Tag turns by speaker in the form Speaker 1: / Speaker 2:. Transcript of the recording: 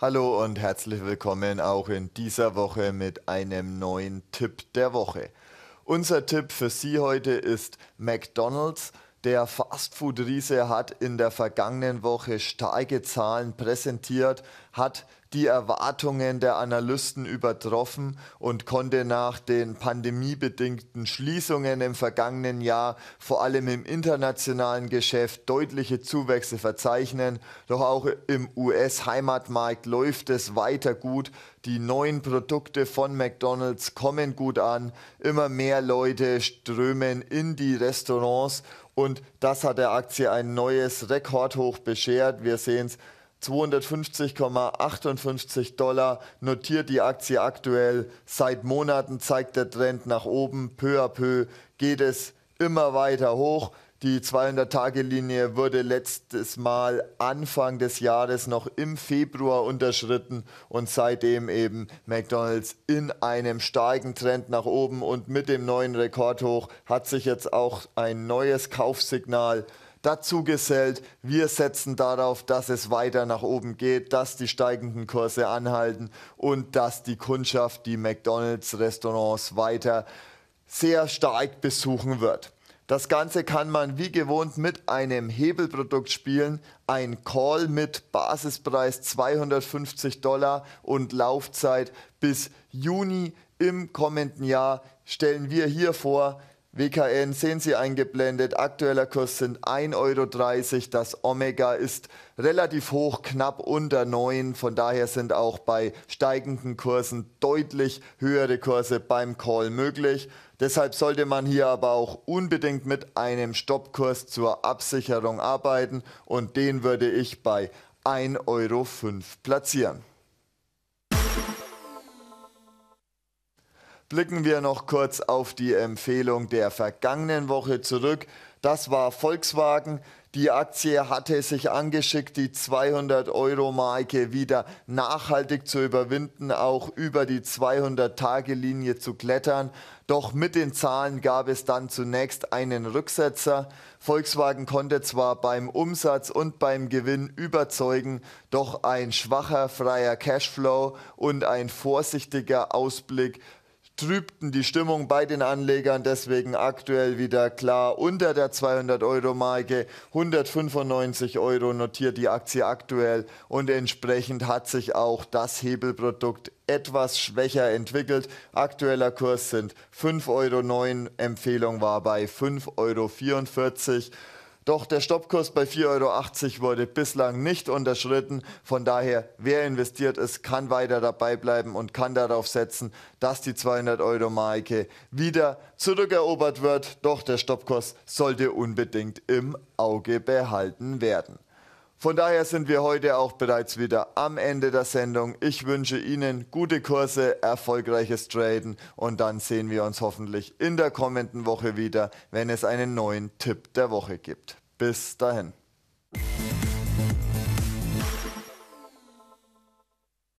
Speaker 1: Hallo und herzlich willkommen auch in dieser Woche mit einem neuen Tipp der Woche. Unser Tipp für Sie heute ist McDonald's. Der Fastfood-Riese hat in der vergangenen Woche starke Zahlen präsentiert, hat die Erwartungen der Analysten übertroffen und konnte nach den pandemiebedingten Schließungen im vergangenen Jahr vor allem im internationalen Geschäft deutliche Zuwächse verzeichnen. Doch auch im US-Heimatmarkt läuft es weiter gut. Die neuen Produkte von McDonald's kommen gut an. Immer mehr Leute strömen in die Restaurants und das hat der Aktie ein neues Rekordhoch beschert. Wir sehen es 250,58 Dollar notiert die Aktie aktuell. Seit Monaten zeigt der Trend nach oben. Peu à peu geht es immer weiter hoch. Die 200-Tage-Linie wurde letztes Mal Anfang des Jahres noch im Februar unterschritten und seitdem eben McDonald's in einem starken Trend nach oben und mit dem neuen Rekordhoch hat sich jetzt auch ein neues Kaufsignal dazu gesellt. Wir setzen darauf, dass es weiter nach oben geht, dass die steigenden Kurse anhalten und dass die Kundschaft die McDonald's-Restaurants weiter sehr stark besuchen wird. Das Ganze kann man wie gewohnt mit einem Hebelprodukt spielen. Ein Call mit Basispreis 250 Dollar und Laufzeit bis Juni im kommenden Jahr stellen wir hier vor. WKN sehen Sie eingeblendet. Aktueller Kurs sind 1,30 Euro. Das Omega ist relativ hoch, knapp unter 9. Von daher sind auch bei steigenden Kursen deutlich höhere Kurse beim Call möglich. Deshalb sollte man hier aber auch unbedingt mit einem Stoppkurs zur Absicherung arbeiten und den würde ich bei 1,05 Euro platzieren. blicken wir noch kurz auf die Empfehlung der vergangenen Woche zurück. Das war Volkswagen. Die Aktie hatte sich angeschickt, die 200-Euro-Marke wieder nachhaltig zu überwinden, auch über die 200-Tage-Linie zu klettern. Doch mit den Zahlen gab es dann zunächst einen Rücksetzer. Volkswagen konnte zwar beim Umsatz und beim Gewinn überzeugen, doch ein schwacher freier Cashflow und ein vorsichtiger Ausblick trübten die Stimmung bei den Anlegern deswegen aktuell wieder klar unter der 200-Euro-Marke. 195 Euro notiert die Aktie aktuell und entsprechend hat sich auch das Hebelprodukt etwas schwächer entwickelt. Aktueller Kurs sind 5,09 Euro, Empfehlung war bei 5,44 Euro. Doch der Stoppkurs bei 4,80 Euro wurde bislang nicht unterschritten. Von daher, wer investiert ist, kann weiter dabei bleiben und kann darauf setzen, dass die 200 Euro Marke wieder zurückerobert wird. Doch der Stoppkurs sollte unbedingt im Auge behalten werden. Von daher sind wir heute auch bereits wieder am Ende der Sendung. Ich wünsche Ihnen gute Kurse, erfolgreiches Traden und dann sehen wir uns hoffentlich in der kommenden Woche wieder, wenn es einen neuen Tipp der Woche gibt. Bis dahin.